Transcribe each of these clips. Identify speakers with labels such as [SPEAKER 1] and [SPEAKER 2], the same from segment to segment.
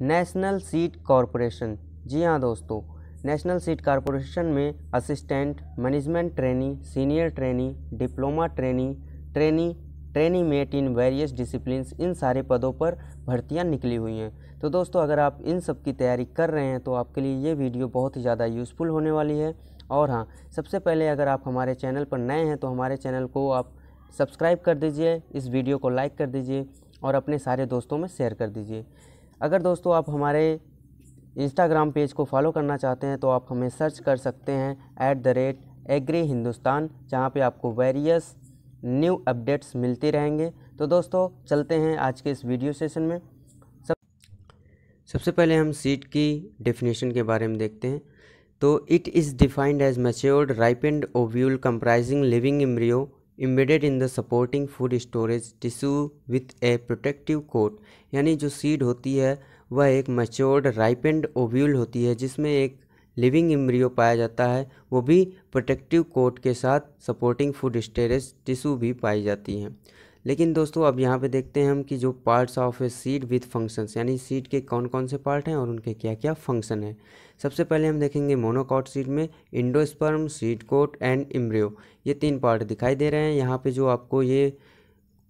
[SPEAKER 1] national seed corporation जी हाँ दोस्तों नेशनल सीट कॉरपोरेशन में assistant management trainee senior trainee diploma trainee trainee trainee mate in various discipline इन सारे पदों पर भर्तियाँ निकली हुई हैं तो दोस्तों अगर आप इन सब की तैयारी कर रहे हैं तो आपके लिए ये वीडियो बहुत ही ज़्यादा यूज़फुल होने वाली है और हाँ सबसे पहले अगर आप हमारे चैनल पर नए हैं तो हमारे चैनल को आप सब्सक्राइब कर दीजिए इस वीडियो को लाइक कर दीजिए और अपने सारे दोस्तों में शेयर कर दीजिए अगर दोस्तों आप हमारे इंस्टाग्राम पेज को फॉलो करना चाहते हैं तो आप हमें सर्च कर सकते हैं at the rate agri Hindustan जहाँ पर आपको वेरियस न्यू अपडेट्स मिलते रहेंगे तो दोस्तों चलते हैं आज के इस वीडियो सेशन में सब सबसे पहले हम सीड की डेफिनेशन के बारे में देखते हैं तो it is defined as matured ripened ovule comprising living embryo embedded in the supporting food storage tissue with a protective coat यानी जो सीड होती है वह एक मच्योर्ड राइपेंड ओव्यूल होती है जिसमें एक लिविंग इम्ब्रियो पाया जाता है वो भी प्रोटेक्टिव कोट के साथ सपोर्टिंग फूड स्टोरेज टिश्यू भी पाई जाती हैं लेकिन दोस्तों अब यहाँ पे देखते हैं हम कि जो parts of a seed with functions यानी सीट के कौन कौन से पार्ट हैं और उनके क्या क्या फंक्शन हैं सबसे पहले हम देखेंगे मोनोकॉट सीट में endosperm seed coat and embryo ये तीन पार्ट दिखाई दे रहे हैं यहाँ पे जो आपको ये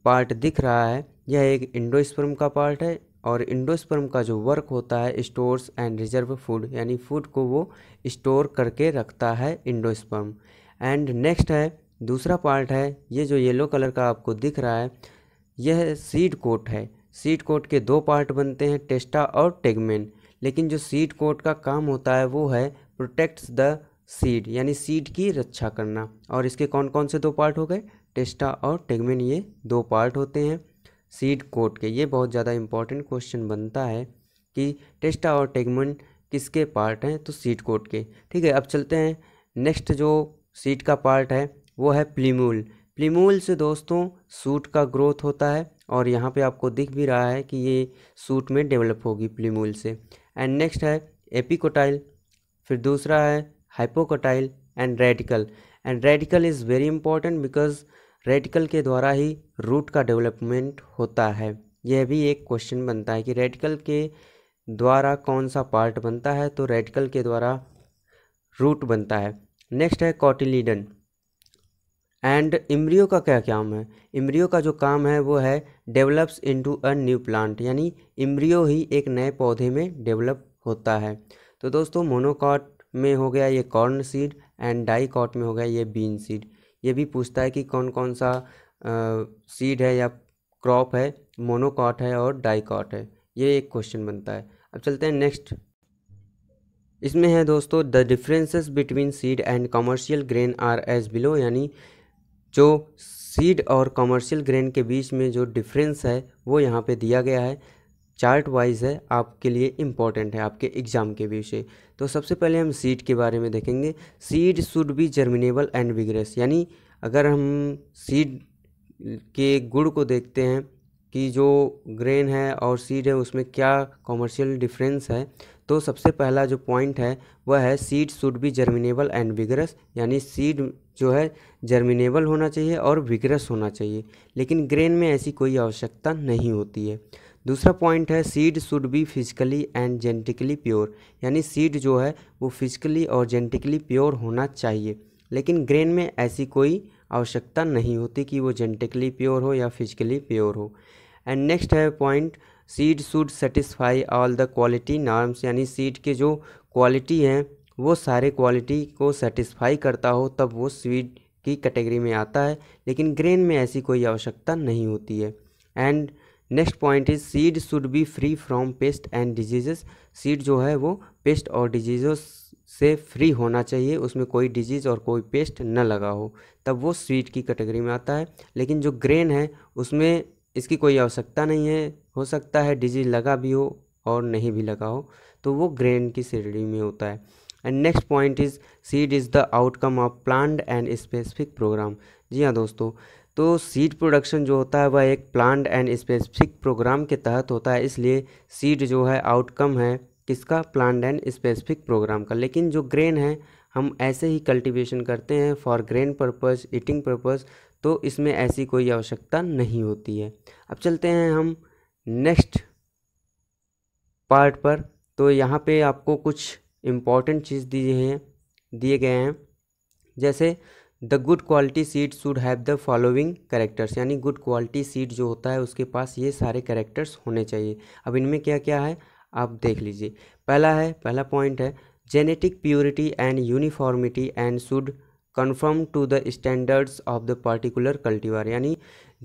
[SPEAKER 1] पार्ट दिख रहा है यह एक इंडोस्पर्म का पार्ट है और इंडोस्पर्म का जो वर्क होता है स्टोर्स एंड रिजर्व फूड यानी फूड को वो स्टोर करके रखता है इंडोस्पर्म एंड नेक्स्ट है दूसरा पार्ट है ये जो येलो कलर का आपको दिख रहा है यह सीड कोट है सीड कोट के दो पार्ट बनते हैं टेस्टा और टेगमेन लेकिन जो सीड कोट का काम होता है वो है प्रोटेक्ट्स द सीड यानी सीड की रक्षा करना और इसके कौन कौन से दो पार्ट हो गए टेस्टा और टेगमेन ये दो पार्ट होते हैं सीड कोट के ये बहुत ज़्यादा इम्पॉर्टेंट क्वेश्चन बनता है कि टेस्टा और टेगमेन किसके पार्ट हैं तो सीड कोट के ठीक है अब चलते हैं नेक्स्ट जो सीट का पार्ट है वो है प्लीमूल प्लीमूल से दोस्तों सूट का ग्रोथ होता है और यहाँ पे आपको दिख भी रहा है कि ये सूट में डेवलप होगी प्लीमूल से एंड नेक्स्ट है एपिकोटाइल फिर दूसरा है hypocotyl and radicle and radicle is very important because radicle के द्वारा ही रूट का डेवलपमेंट होता है यह भी एक क्वेश्चन बनता है कि रेडिकल के द्वारा कौन सा पार्ट बनता है तो रेडिकल के द्वारा रूट बनता है नेक्स्ट है कॉटिलीडन एंड इमरियो का क्या काम है इमरियो का जो काम है वो है develops into a new plant यानी इमरियो ही एक नए पौधे में डेवलप होता है तो दोस्तों मोनोकॉट में हो गया ये कॉर्न सीड एंड डाईकॉट में हो गया ये बीन सीड ये भी पूछता है कि कौन कौन सा सीड है या क्रॉप है मोनोकॉट है और डाईकॉट है ये एक क्वेश्चन बनता है अब चलते हैं नेक्स्ट इसमें है दोस्तों the differences between seed and commercial grain are as below यानी जो सीड और कॉमर्शियल ग्रेन के बीच में जो डिफरेंस है वो यहाँ पे दिया गया है चार्ट वाइज है आपके लिए इम्पॉर्टेंट है आपके एग्ज़ाम के विषय तो सबसे पहले हम सीड के बारे में देखेंगे seed should be germinable and vigorous यानी अगर हम सीड के गुड़ को देखते हैं कि जो ग्रेन है और सीड है उसमें क्या कॉमर्शियल डिफरेंस है तो सबसे पहला जो पॉइंट है वह है seed should be germinable and vigorous यानी सीड जो है जर्मिनेबल होना चाहिए और विग्रस होना चाहिए लेकिन ग्रेन में ऐसी कोई आवश्यकता नहीं होती है दूसरा पॉइंट है seed should be physically and genetically pure यानी सीड जो है वो फिजिकली और जेनेटिकली प्योर होना चाहिए लेकिन ग्रेन में ऐसी कोई आवश्यकता नहीं होती कि वो जेनेटिकली प्योर हो या फिजिकली प्योर हो एंड नेक्स्ट है point seed should satisfy all the quality norms यानी सीड के जो क्वालिटी हैं वो सारे क्वालिटी को सेटिस्फाई करता हो तब वो स्वीट की कैटेगरी में आता है लेकिन ग्रेन में ऐसी कोई आवश्यकता नहीं होती है and next point is seed should be free from pest and diseases seed जो है वो पेस्ट और डिजीज़ से फ्री होना चाहिए उसमें कोई डिजीज़ और कोई पेस्ट न लगा हो तब वो स्वीट की कैटेगरी में आता है लेकिन जो ग्रेन है उसमें इसकी कोई आवश्यकता नहीं है हो सकता है डिजीज़ लगा भी हो और नहीं भी लगा हो तो वो ग्रेन की श्रेणी में होता है and next point is seed is the outcome of planned and specific program जी हाँ दोस्तों तो सीड प्रोडक्शन जो होता है वह एक प्लान्ड एंड स्पेसिफिक प्रोग्राम के तहत होता है इसलिए सीड जो है आउटकम है किसका प्लान्ड एंड स्पेसिफिक प्रोग्राम का लेकिन जो ग्रेन है हम ऐसे ही कल्टीवेशन करते हैं for grain purpose eating purpose तो इसमें ऐसी कोई आवश्यकता नहीं होती है अब चलते हैं हम नेक्स्ट पार्ट पर तो यहाँ पे आपको कुछ इम्पॉर्टेंट चीज़ दिए हैं दिए गए हैं जैसे the good quality seed should have the following characters यानी गुड क्वालिटी सीड जो होता है उसके पास ये सारे करेक्टर्स होने चाहिए अब इनमें क्या क्या है आप देख लीजिए पहला है पहला पॉइंट है genetic purity and uniformity and should conform to the standards of the particular cultivar यानी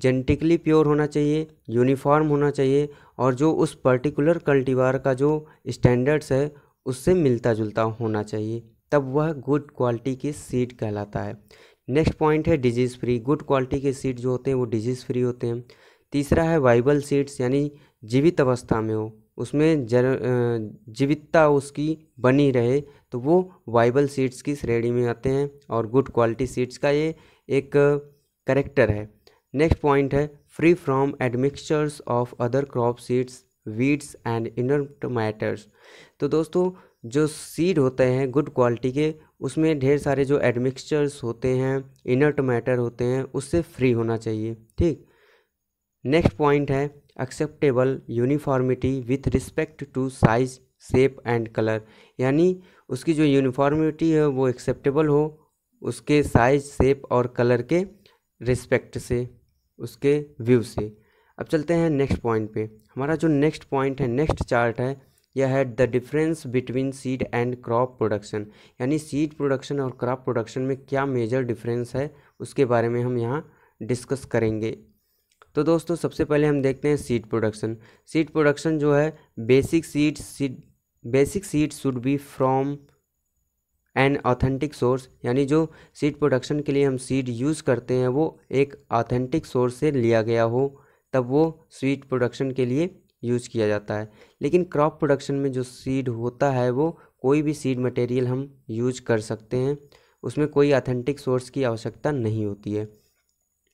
[SPEAKER 1] जेनेटिकली प्योर होना चाहिए यूनिफॉर्म होना चाहिए और जो उस पर्टिकुलर कल्टीवार का जो स्टैंडर्ड्स है उससे मिलता जुलता होना चाहिए तब वह गुड क्वालिटी की सीड कहलाता है नेक्स्ट पॉइंट है डिजीज़ फ्री गुड क्वालिटी के सीड जो होते हैं वो डिजीज़ फ्री होते हैं तीसरा है वाइबल सीड्स यानी जीवित अवस्था में हो उसमें जर जीवितता उसकी बनी रहे तो वो वाइबल सीड्स की श्रेणी में आते हैं और गुड क्वालिटी सीड्स का ये एक करेक्टर है नेक्स्ट पॉइंट है free from admixtures of other crop seeds weeds and inert matters तो दोस्तों जो सीड होते हैं गुड क्वालिटी के उसमें ढेर सारे जो एडमिक्सचर्स होते हैं इनर्ट मैटर होते हैं उससे फ्री होना चाहिए ठीक नेक्स्ट पॉइंट है acceptable uniformity with respect to size shape and colour यानी उसकी जो यूनिफॉर्मिटी है वो एक्सेप्टेबल हो उसके साइज सेप और कलर के रिस्पेक्ट से उसके व्यू से अब चलते हैं नेक्स्ट पॉइंट पे हमारा जो नेक्स्ट पॉइंट है नेक्स्ट चार्ट है यह है the difference between seed and crop production यानी सीड प्रोडक्शन और क्रॉप प्रोडक्शन में क्या मेजर डिफरेंस है उसके बारे में हम यहाँ डिस्कस करेंगे तो दोस्तों सबसे पहले हम देखते हैं सीड प्रोडक्शन सीड प्रोडक्शन जो है basic seed seed basic seed should be from an authentic source यानी जो सीड प्रोडक्शन के लिए हम सीड यूज़ करते हैं वो एक ऑथेंटिक सोर्स से लिया गया हो तब वो सीड प्रोडक्शन के लिए यूज किया जाता है लेकिन क्रॉप प्रोडक्शन में जो सीड होता है वो कोई भी सीड मटेरियल हम यूज कर सकते हैं उसमें कोई ऑथेंटिक सोर्स की आवश्यकता नहीं होती है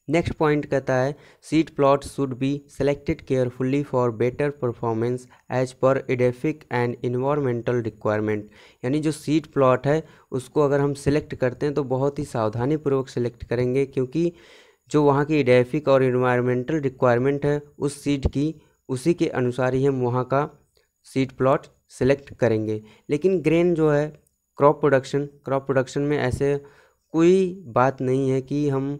[SPEAKER 1] नेक्स्ट पॉइंट कहता है seed plot should be selected carefully for better performance as per edaphic and environmental requirement यानी जो सीड प्लॉट है उसको अगर हम सिलेक्ट करते हैं तो बहुत ही सावधानीपूर्वक सेलेक्ट करेंगे क्योंकि जो वहाँ की इडेफिक और इन्वायरमेंटल रिक्वायरमेंट है उस सीड की उसी के अनुसार ही हम वहाँ का सीड प्लॉट सेलेक्ट करेंगे लेकिन ग्रेन जो है क्रॉप प्रोडक्शन क्रॉप प्रोडक्शन में ऐसे कोई बात नहीं है कि हम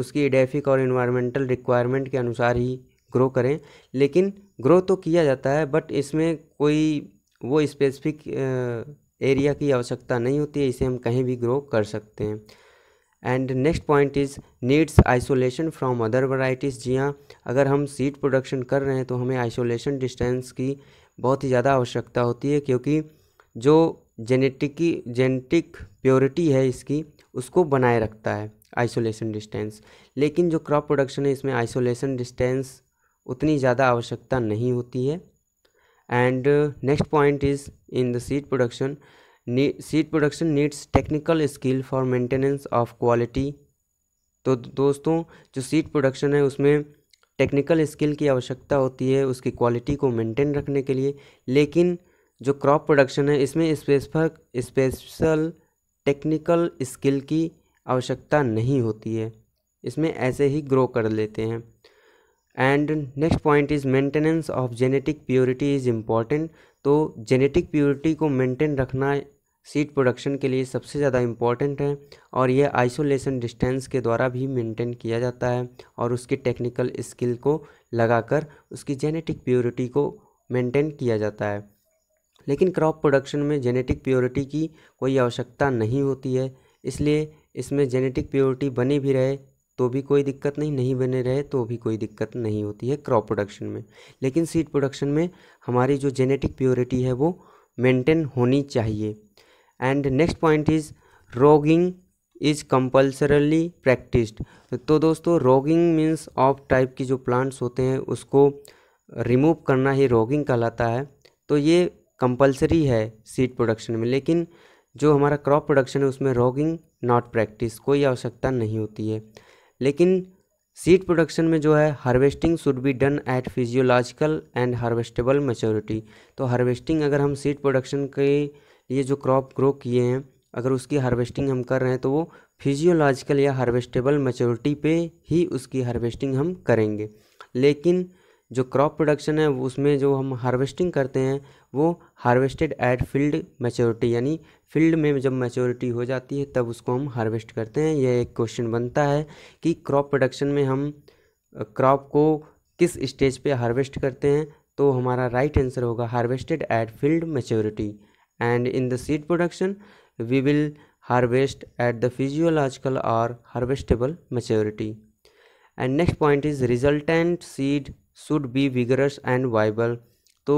[SPEAKER 1] उसकी डेफिक और इन्वायरमेंटल रिक्वायरमेंट के अनुसार ही ग्रो करें लेकिन ग्रो तो किया जाता है बट इसमें कोई वो स्पेसिफिक एरिया की आवश्यकता नहीं होती है इसे हम कहीं भी ग्रो कर सकते हैं and next point is needs isolation from other varieties जी हाँ अगर हम सीड प्रोडक्शन कर रहे हैं तो हमें आइसोलेशन डिस्टेंस की बहुत ही ज़्यादा आवश्यकता होती है क्योंकि जो जेनेटिकी जेनेटिक प्योरिटी है इसकी उसको बनाए रखता है आइसोलेशन डिस्टेंस लेकिन जो क्रॉप प्रोडक्शन है इसमें आइसोलेशन डिस्टेंस उतनी ज़्यादा आवश्यकता नहीं होती है and next point is in the seed production seed production needs technical skill for maintenance of quality तो दोस्तों जो सीड प्रोडक्शन है उसमें टेक्निकल स्किल की आवश्यकता होती है उसकी क्वालिटी को मेंटेन रखने के लिए लेकिन जो क्रॉप प्रोडक्शन है इसमें स्पेसिफिक स्पेशल टेक्निकल स्किल की आवश्यकता नहीं होती है इसमें ऐसे ही ग्रो कर लेते हैं and next point is maintenance of genetic purity is important तो जेनेटिक प्योरिटी को मेंटेन रखना सीड प्रोडक्शन के लिए सबसे ज़्यादा इम्पॉर्टेंट है और यह आइसोलेशन डिस्टेंस के द्वारा भी मेंटेन किया जाता है और उसके टेक्निकल स्किल को लगाकर उसकी जेनेटिक प्योरिटी को मेंटेन किया जाता है लेकिन क्रॉप प्रोडक्शन में जेनेटिक प्योरिटी की कोई आवश्यकता नहीं होती है इसलिए इसमें जेनेटिक प्योरिटी बनी भी रहे तो भी कोई दिक्कत नहीं नहीं बने रहे तो भी कोई दिक्कत नहीं होती है क्रॉप प्रोडक्शन में लेकिन सीड प्रोडक्शन में हमारी जो जेनेटिक प्योरिटी है वो मेंटेन होनी चाहिए and next point is roguing is compulsorily practised तो दोस्तों रोगिंग मीन्स ऑफ टाइप की जो प्लांट्स होते हैं उसको रिमूव करना ही रोगिंग कहलाता है तो ये कंपलसरी है सीड प्रोडक्शन में लेकिन जो हमारा क्रॉप प्रोडक्शन है उसमें रोगिंग नॉट प्रैक्टिस कोई आवश्यकता नहीं होती है लेकिन सीड प्रोडक्शन में जो है harvesting should be done at physiological and harvestable maturity तो हार्वेस्टिंग अगर हम सीड प्रोडक्शन के ये जो क्रॉप ग्रो किए हैं अगर उसकी हार्वेस्टिंग हम कर रहे हैं तो वो फिजियोलॉजिकल या हार्वेस्टेबल मेचोरिटी पे ही उसकी हार्वेस्टिंग हम करेंगे लेकिन जो क्रॉप प्रोडक्शन है उसमें जो हम हार्वेस्टिंग करते हैं वो हार्वेस्टेड एट फील्ड मेचोरिटी यानी फील्ड में जब मेचोरिटी हो जाती है तब उसको हम हार्वेस्ट करते हैं यह एक क्वेश्चन बनता है कि क्रॉप प्रोडक्शन में हम क्रॉप को किस स्टेज पे हार्वेस्ट करते हैं तो हमारा राइट आंसर होगा harvested at field maturity and in the seed production we will harvest at the physiological or harvestable maturity and next point is resultant seed should be vigorous and viable तो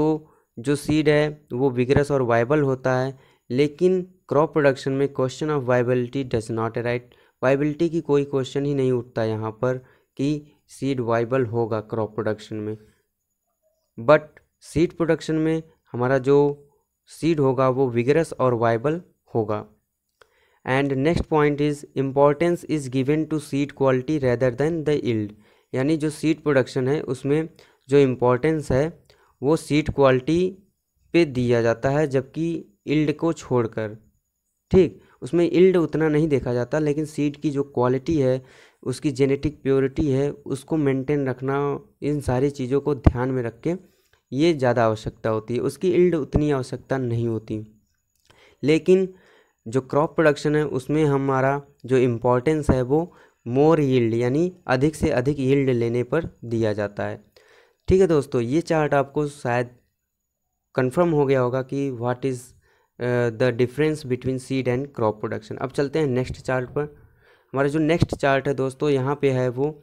[SPEAKER 1] जो seed है वो vigorous और viable होता है लेकिन crop production में question of viability does not arise viability की कोई क्वेश्चन ही नहीं उठता यहाँ पर कि सीड वाइबल होगा क्रॉप प्रोडक्शन में बट सीड प्रोडक्शन में हमारा जो सीड होगा वो विगरस और वाइबल होगा and next point is importance is given to seed quality rather than the yield यानी जो सीड प्रोडक्शन है उसमें जो इम्पोर्टेंस है वो सीड क्वालिटी पे दिया जाता है जबकि इल्ड को छोड़कर ठीक उसमें इल्ड उतना नहीं देखा जाता लेकिन सीड की जो क्वालिटी है उसकी जेनेटिक प्योरिटी है उसको मेंटेन रखना इन सारी चीज़ों को ध्यान में रख के ये ज़्यादा आवश्यकता होती है उसकी इल्ड उतनी आवश्यकता नहीं होती लेकिन जो क्रॉप प्रोडक्शन है उसमें हमारा जो इम्पोर्टेंस है वो मोर यील्ड यानी अधिक से अधिक यील्ड लेने पर दिया जाता है ठीक है दोस्तों ये चार्ट आपको शायद कंफर्म हो गया होगा कि what is the difference between seed and crop production अब चलते हैं नेक्स्ट चार्ट पर हमारा जो नेक्स्ट चार्ट है दोस्तों यहाँ पे है वो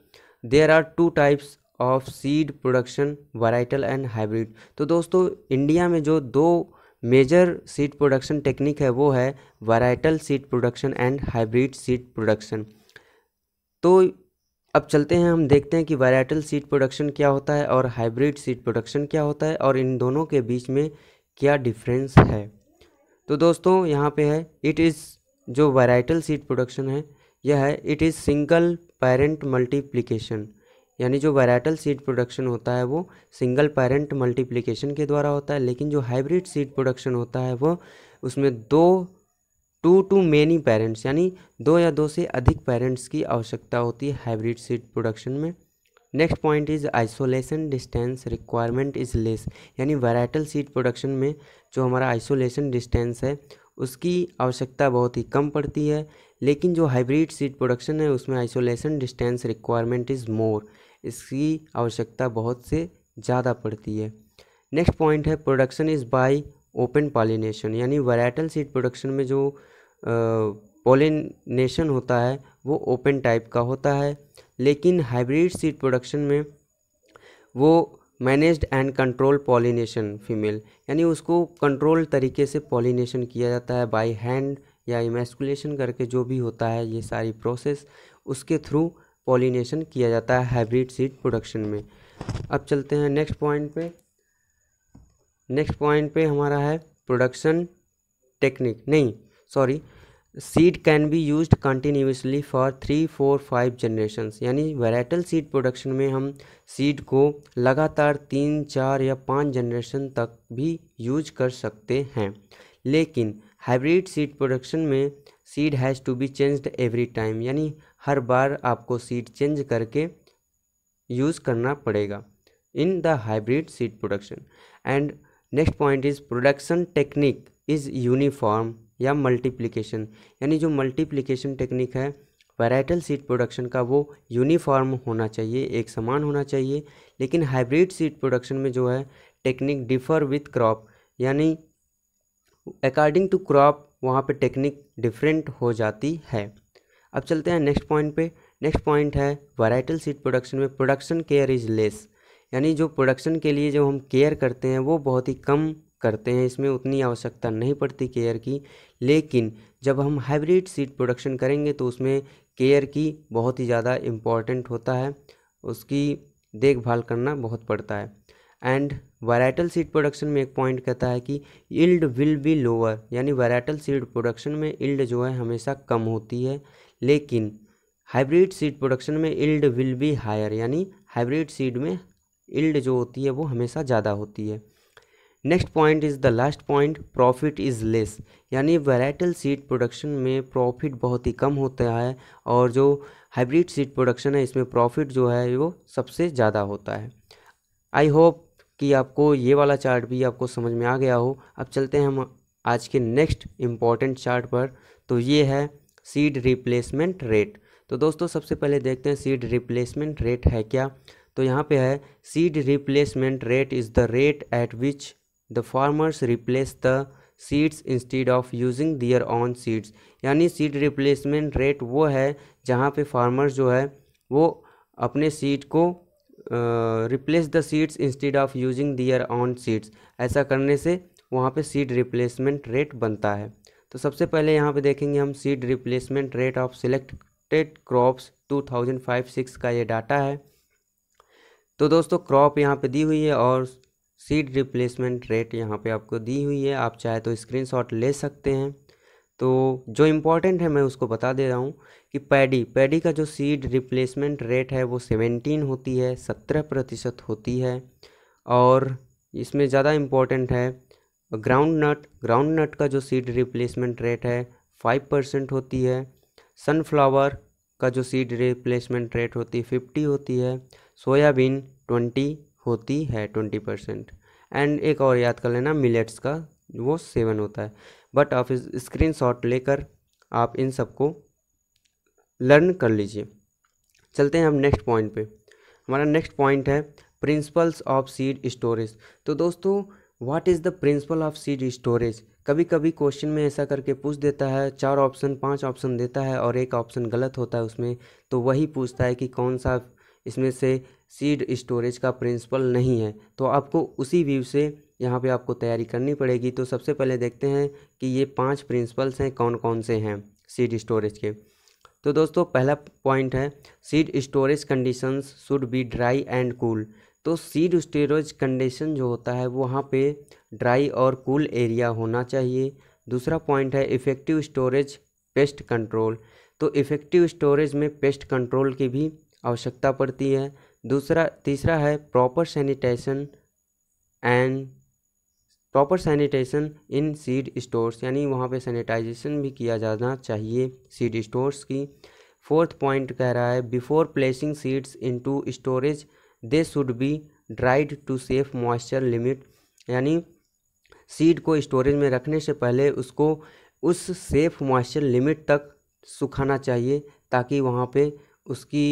[SPEAKER 1] there are two types of seed production varietal and hybrid तो दोस्तों इंडिया में जो दो मेजर सीड प्रोडक्शन टेक्निक है वो है varietal seed production and hybrid seed production तो अब चलते हैं हम देखते हैं कि वराइटल सीड प्रोडक्शन क्या होता है और हाइब्रिड सीड प्रोडक्शन क्या होता है और इन दोनों के बीच में क्या डिफरेंस है तो दोस्तों यहाँ पे है इट इज़ जो वराइटल सीड प्रोडक्शन है यह है it is single parent multiplication यानी जो वैराइटल सीड प्रोडक्शन होता है वो सिंगल पेरेंट मल्टीप्लिकेशन के द्वारा होता है लेकिन जो हाइब्रिड सीड प्रोडक्शन होता है वो उसमें दो टू टू मेनी पेरेंट्स यानी दो या दो से अधिक पेरेंट्स की आवश्यकता होती है हाइब्रिड सीड प्रोडक्शन में next point is isolation distance requirement is less यानी वैराइटल सीड प्रोडक्शन में जो हमारा आइसोलेशन डिस्टेंस है उसकी आवश्यकता बहुत ही कम पड़ती है लेकिन जो हाइब्रिड सीड प्रोडक्शन है उसमें isolation distance requirement is more इसकी आवश्यकता बहुत से ज़्यादा पड़ती है नेक्स्ट पॉइंट है production is by open pollination यानी वराइटल सीड प्रोडक्शन में जो पॉलिनेशन होता है वो ओपन टाइप का होता है लेकिन हाइब्रिड सीड प्रोडक्शन में वो managed and control pollination female यानी उसको कंट्रोल तरीके से पॉलिनेशन किया जाता है बाय हैंड या इमेस्कुलेशन करके जो भी होता है ये सारी प्रोसेस उसके थ्रू पॉलिनेशन किया जाता है हाइब्रिड सीड प्रोडक्शन में अब चलते हैं नेक्स्ट पॉइंट पे नेक्स्ट पॉइंट पे हमारा है प्रोडक्शन टेक्निक नहीं sorry seed can be used continuously for three four five generation यानी वेराइटल सीड प्रोडक्शन में हम सीड को लगातार तीन चार या पाँच जनरेशन तक भी यूज कर सकते हैं लेकिन हाइब्रिड सीड प्रोडक्शन में seed has to be changed every time यानी हर बार आपको सीड चेंज करके यूज़ करना पड़ेगा in the hybrid seed production and next point is production technique is uniform या मल्टीप्लिकेशन यानी जो मल्टीप्लिकेशन टेक्निक है वैराइटल सीड प्रोडक्शन का वो यूनिफॉर्म होना चाहिए एक समान होना चाहिए लेकिन हाइब्रिड सीड प्रोडक्शन में जो है टेक्निक डिफर विथ क्रॉप यानी अकॉर्डिंग टू क्रॉप वहाँ पे टेक्निक डिफरेंट हो जाती है अब चलते हैं नेक्स्ट पॉइंट पे नेक्स्ट पॉइंट है वराइटल सीड प्रोडक्शन में प्रोडक्शन केयर इज़ लेस यानी जो प्रोडक्शन के लिए जो हम केयर करते हैं वो बहुत ही कम करते हैं इसमें उतनी आवश्यकता नहीं पड़ती केयर की लेकिन जब हम हाइब्रिड सीड प्रोडक्शन करेंगे तो उसमें केयर की बहुत ही ज़्यादा इम्पॉर्टेंट होता है उसकी देखभाल करना बहुत पड़ता है एंड वराइटल सीड प्रोडक्शन में एक पॉइंट कहता है कि इल्ड विल बी लोअर यानी वराइटल सीड प्रोडक्शन में इल्ड जो है हमेशा कम होती है लेकिन हाइब्रिड सीड प्रोडक्शन में इल्ड विल बी हायर यानी हाइब्रिड सीड में इल्ड जो होती है वो हमेशा ज़्यादा होती है next point is the last point profit is less यानी वैराइटल सीड प्रोडक्शन में प्रॉफिट बहुत ही कम होता है और जो हाइब्रिड सीड प्रोडक्शन है इसमें प्रॉफिट जो है वो सबसे ज़्यादा होता है आई होप कि आपको ये वाला चार्ट भी आपको समझ में आ गया हो अब चलते हैं हम आज के नेक्स्ट इम्पॉर्टेंट चार्ट पर तो ये है सीड रिप्लेसमेंट रेट तो दोस्तों सबसे पहले देखते हैं सीड रिप्लेसमेंट रेट है क्या तो यहाँ पे है seed replacement rate is the rate at which the farmers replace the seeds instead of using their own seeds यानी सीड रिप्लेसमेंट रेट वो है जहाँ पे फार्मर्स जो है वो अपने सीड को replace the seeds instead of using their own seeds ऐसा करने से वहाँ पे सीड रिप्लेसमेंट रेट बनता है तो सबसे पहले यहाँ पे देखेंगे हम seed replacement rate of selected crops 2005-6 का ये डाटा है तो दोस्तों क्रॉप यहाँ पे दी हुई है और सीड रिप्लेसमेंट रेट यहाँ पे आपको दी हुई है आप चाहे तो स्क्रीनशॉट ले सकते हैं तो जो इम्पोर्टेंट है मैं उसको बता दे रहा हूँ कि पैडी पैडी का जो सीड रिप्लेसमेंट रेट है वो सेवेंटीन होती है सत्रह प्रतिशत होती है और इसमें ज़्यादा इम्पोर्टेंट है ग्राउंड नट ग्राउंड नट का जो सीड रिप्लेसमेंट रेट है फाइव परसेंट होती है सनफ्लावर का जो सीड रिप्लेसमेंट रेट होती है फिफ्टी होती है सोयाबीन ट्वेंटी होती है ट्वेंटी परसेंट एंड एक और याद कर लेना मिलेट्स का वो सेवन होता है बट आप स्क्रीन शॉट लेकर आप इन सबको लर्न कर लीजिए चलते हैं हम नेक्स्ट पॉइंट पे हमारा नेक्स्ट पॉइंट है प्रिंसिपल्स ऑफ सीड स्टोरेज तो दोस्तों what is the principle of seed storage कभी कभी क्वेश्चन में ऐसा करके पूछ देता है चार ऑप्शन पांच ऑप्शन देता है और एक ऑप्शन गलत होता है उसमें तो वही पूछता है कि कौन सा इसमें से सीड स्टोरेज का प्रिंसिपल नहीं है तो आपको उसी व्यू से यहाँ पे आपको तैयारी करनी पड़ेगी तो सबसे पहले देखते हैं कि ये पांच प्रिंसिपल्स हैं कौन कौन से हैं सीड स्टोरेज के तो दोस्तों पहला पॉइंट है seed storage conditions should be dry and cool तो सीड स्टोरेज कंडीशन जो होता है वहाँ पे ड्राई और कूल एरिया होना चाहिए दूसरा पॉइंट है इफ़ेक्टिव स्टोरेज पेस्ट कंट्रोल तो इफ़ेक्टिव स्टोरेज में पेस्ट कंट्रोल की भी आवश्यकता पड़ती है दूसरा तीसरा है proper sanitation and proper sanitation in seed stores यानी वहाँ पे सैनिटाइजेशन भी किया जाना चाहिए सीड स्टोर्स की फोर्थ पॉइंट कह रहा है before placing seeds into storage they should be dried to safe moisture limit यानी सीड को स्टोरेज में रखने से पहले उसको उस सेफ मॉइस्चर लिमिट तक सुखाना चाहिए ताकि वहाँ पे उसकी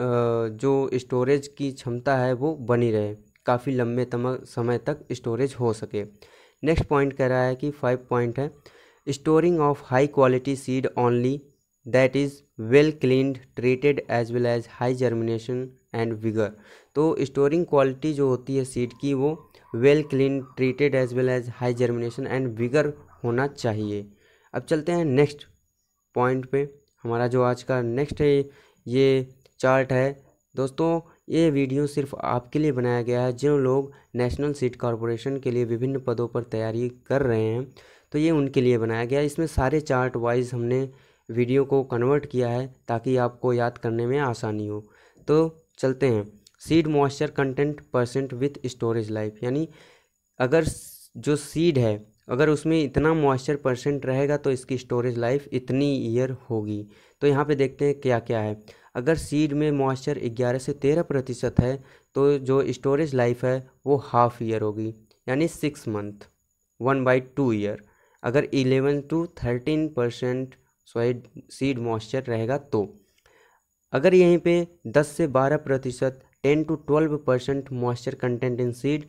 [SPEAKER 1] जो स्टोरेज की क्षमता है वो बनी रहे काफ़ी लंबे समय तक स्टोरेज हो सके नेक्स्ट पॉइंट कह रहा है कि फाइव पॉइंट है storing of high quality seed only that is well cleaned treated as well as high germination and vigour तो स्टोरिंग क्वालिटी जो होती है सीड की वो well clean treated as well as high germination and vigour होना चाहिए अब चलते हैं नेक्स्ट पॉइंट पे हमारा जो आज का नेक्स्ट है ये चार्ट है दोस्तों ये वीडियो सिर्फ आपके लिए बनाया गया है जो लोग नेशनल सीट कॉरपोरेशन के लिए विभिन्न पदों पर तैयारी कर रहे हैं तो ये उनके लिए बनाया गया है इसमें सारे चार्ट वाइज हमने वीडियो को कन्वर्ट किया है ताकि आपको याद करने में आसानी हो तो चलते हैं seed moisture content percent with storage life यानी अगर जो सीड है अगर उसमें इतना मॉइस्चर परसेंट रहेगा तो इसकी स्टोरेज लाइफ इतनी ईयर होगी तो यहाँ पे देखते हैं क्या क्या है अगर सीड में मॉइस्चर 11 से 13 प्रतिशत है तो जो स्टोरेज लाइफ है वो हाफ ईयर होगी यानी six month one by two year अगर 11 टू थर्टीन परसेंट सॉइड सीड मॉइस्चर रहेगा तो अगर यहीं पे 10 से 12 प्रतिशत 10 to 12 percent moisture content in seed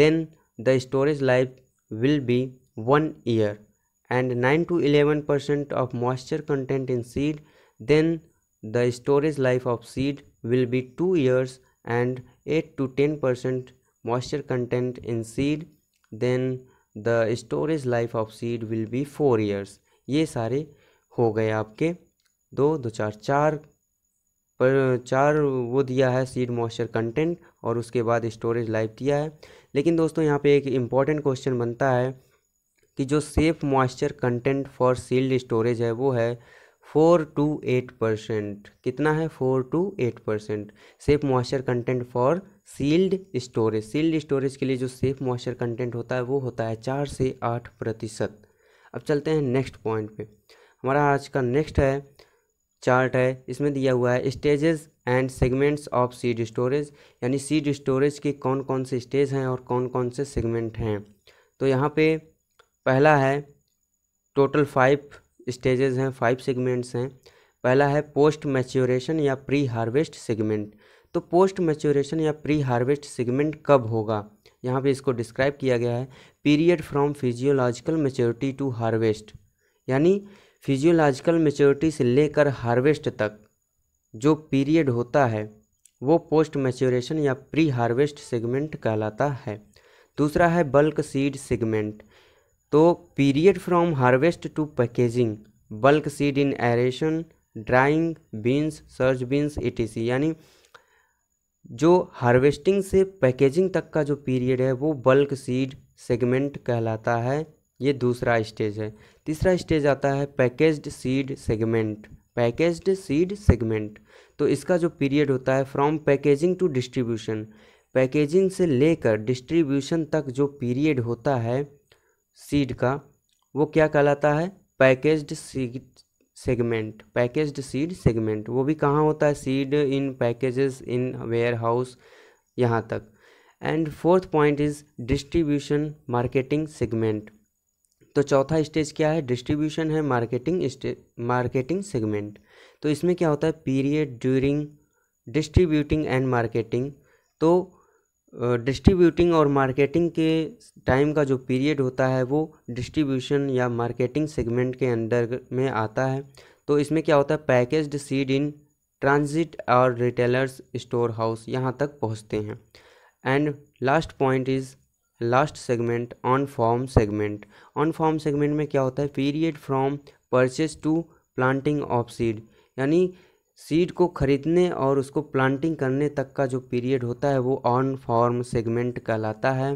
[SPEAKER 1] then the storage life will be 1 year and 9 to 11 percent of moisture content in seed then the storage life of seed will be 2 years and 8 to 10 percent moisture content in seed then the storage life of seed will be 4 years ये सारे हो गए आपके दो दो चार चार पर चार वो दिया है सीड मॉइस्चर कंटेंट और उसके बाद स्टोरेज लाइफ दिया है लेकिन दोस्तों यहाँ पे एक इम्पॉर्टेंट क्वेश्चन बनता है कि जो safe moisture content for sealed storage है वो है फोर टू एट परसेंट कितना है four to eight percent safe moisture content for sealed storage sealed storage के लिए जो सेफ मॉइस्चर कंटेंट होता है वो होता है चार से आठ प्रतिशत अब चलते हैं नेक्स्ट पॉइंट पे हमारा आज का नेक्स्ट है चार्ट है इसमें दिया हुआ है stages and segments of seed storage यानी सीड स्टोरेज के कौन कौन से स्टेज हैं और कौन कौन से सेगमेंट हैं तो यहाँ पे पहला है टोटल फाइव स्टेजेस हैं फाइव सेगमेंट्स हैं पहला है पोस्ट मैच्योरेशन या प्री हार्वेस्ट सेगमेंट तो पोस्ट मैच्योरेशन या प्री हार्वेस्ट सेगमेंट कब होगा यहाँ पे इसको डिस्क्राइब किया गया है period from physiological maturity to harvest यानी फिजियोलॉजिकल मेच्योरिटी से लेकर हार्वेस्ट तक जो पीरियड होता है वो पोस्ट मैच्योरेशन या प्री हार्वेस्ट सेगमेंट कहलाता है दूसरा है बल्क सीड सेगमेंट तो period from harvest to packaging bulk seed in aeration drying bins surge bins ETC यानी जो हार्वेस्टिंग से पैकेजिंग तक का जो पीरियड है वो बल्क सीड सेगमेंट कहलाता है ये दूसरा स्टेज है तीसरा स्टेज आता है packaged seed segment packaged seed segment तो इसका जो पीरियड होता है from packaging to distribution packaging से लेकर डिस्ट्रीब्यूशन तक जो पीरियड होता है सीड का वो क्या कहलाता है packaged seed segment packaged seed segment वो भी कहाँ होता है seed in packages in warehouse यहाँ तक and fourth point is distribution marketing segment तो चौथा स्टेज क्या है डिस्ट्रीब्यूशन है मार्केटिंग मार्केटिंग सेगमेंट तो इसमें क्या होता है period during distributing and marketing तो डिस्ट्रीब्यूटिंग और मार्केटिंग के टाइम का जो पीरियड होता है वो डिस्ट्रीब्यूशन या मार्केटिंग सेगमेंट के अंडर में आता है तो इसमें क्या होता है पैकेज्ड सीड इन ट्रांजिट और रिटेलर्स स्टोर हाउस यहाँ तक पहुँचते हैं and last point is last segment on farm segment on farm segment में क्या होता है period from purchase to planting of seed यानी सीड को खरीदने और उसको प्लांटिंग करने तक का जो पीरियड होता है वो ऑन फॉर्म सेगमेंट कहलाता है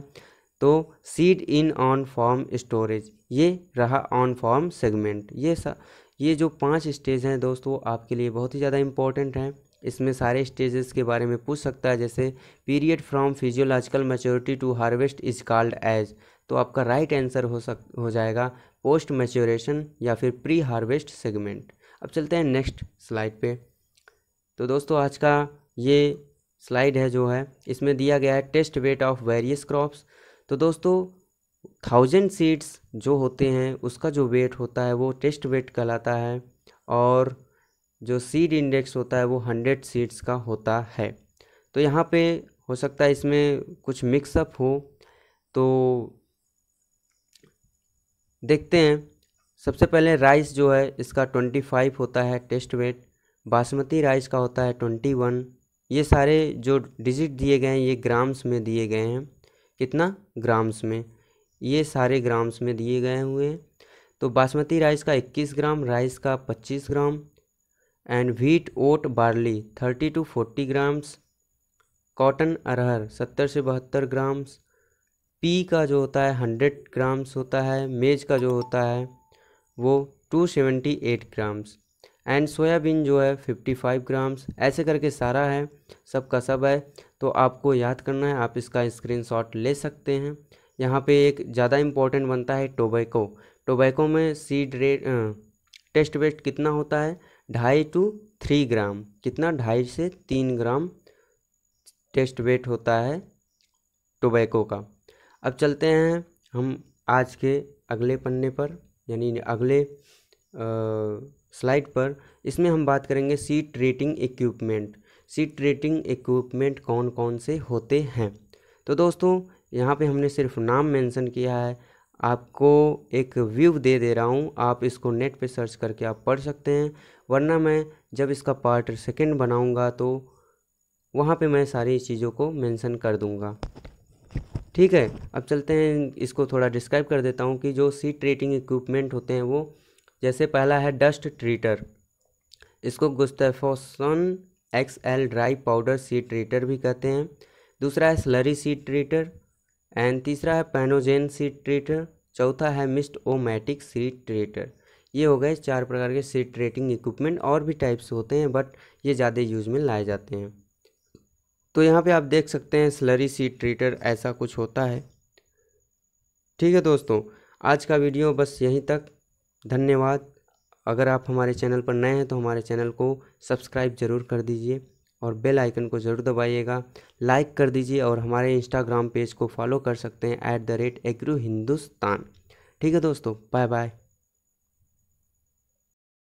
[SPEAKER 1] तो seed in on farm storage ये रहा ऑन फॉर्म सेगमेंट ये सा ये जो पांच स्टेज हैं दोस्तों आपके लिए बहुत ही ज़्यादा इम्पोर्टेंट हैं इसमें सारे स्टेजेस के बारे में पूछ सकता है जैसे period from physiological maturity to harvest is called as तो आपका राइट right आंसर हो सक हो जाएगा पोस्ट मेच्योरेशन या फिर प्री हार्वेस्ट सेगमेंट अब चलते हैं नेक्स्ट स्लाइड पे तो दोस्तों आज का ये स्लाइड है जो है इसमें दिया गया है test weight of various crops तो दोस्तों थाउजेंड सीड्स जो होते हैं उसका जो वेट होता है वो टेस्ट वेट कहलाता है और जो सीड इंडेक्स होता है वो हंड्रेड सीड्स का होता है तो यहाँ पे हो सकता है इसमें कुछ मिक्सअप हो तो देखते हैं सबसे पहले राइस जो है इसका ट्वेंटी फाइव होता है टेस्ट वेट बासमती राइस का होता है ट्वेंटी वन ये सारे जो डिजिट दिए गए हैं ये ग्राम्स में दिए गए हैं कितना ग्राम्स में ये सारे ग्राम्स में दिए गए हुए हैं तो बासमती राइस का 21 ग्राम राइस का 25 gram and wheat oat barley thirty two forty grams cotton अरहर सत्तर से बहत्तर ग्राम्स पी का जो होता है हंड्रेड ग्राम्स होता है मेज का जो होता है वो two seventy eight grams and soybean जो है फिफ्टी फाइव ग्राम्स ऐसे करके सारा है सब का सब है तो आपको याद करना है आप इसका शॉट ले सकते हैं यहाँ पे एक ज़्यादा इम्पोर्टेंट बनता है टोबैको टोबैको में सीड रेट टेस्ट वेस्ट कितना होता है ढाई टू थ्री ग्राम कितना ढाई से तीन ग्राम टेस्ट वेट होता है टोबैको का अब चलते हैं हम आज के अगले पन्ने पर यानी अगले स्लाइड पर इसमें हम बात करेंगे seed treating equipment seed treating equipment कौन कौन से होते हैं तो दोस्तों यहाँ पे हमने सिर्फ नाम मेंशन किया है आपको एक व्यू दे दे रहा हूँ आप इसको नेट पे सर्च करके आप पढ़ सकते हैं वरना मैं जब इसका पार्ट सेकंड बनाऊंगा तो वहाँ पे मैं सारी चीज़ों को मेंशन कर दूंगा ठीक है अब चलते हैं इसको थोड़ा डिस्क्राइब कर देता हूँ कि जो सी ट्रीटिंग इक्विपमेंट होते हैं वो जैसे पहला है डस्ट ट्रीटर इसको Gustafson X L dry powder seed treater भी कहते हैं दूसरा है स्लरी सी ट्रीटर एंड तीसरा है पैनोजेन सी ट्रीटर चौथा है मिस्ट ओमेटिक सी ट्रीटर ये हो गए चार प्रकार के सीट ट्रेटिंग इक्विपमेंट और भी टाइप्स होते हैं बट ये ज़्यादा यूज में लाए जाते हैं तो यहाँ पे आप देख सकते हैं स्लरी सीट ट्रीटर ऐसा कुछ होता है ठीक है दोस्तों आज का वीडियो बस यहीं तक धन्यवाद अगर आप हमारे चैनल पर नए हैं तो हमारे चैनल को सब्सक्राइब ज़रूर कर दीजिए और बेल आइकन को ज़रूर दबाइएगा लाइक कर दीजिए और हमारे इंस्टाग्राम पेज को फॉलो कर सकते हैं ऐट द रेट एग्रू हिंदुस्तान ठीक है दोस्तों बाय बाय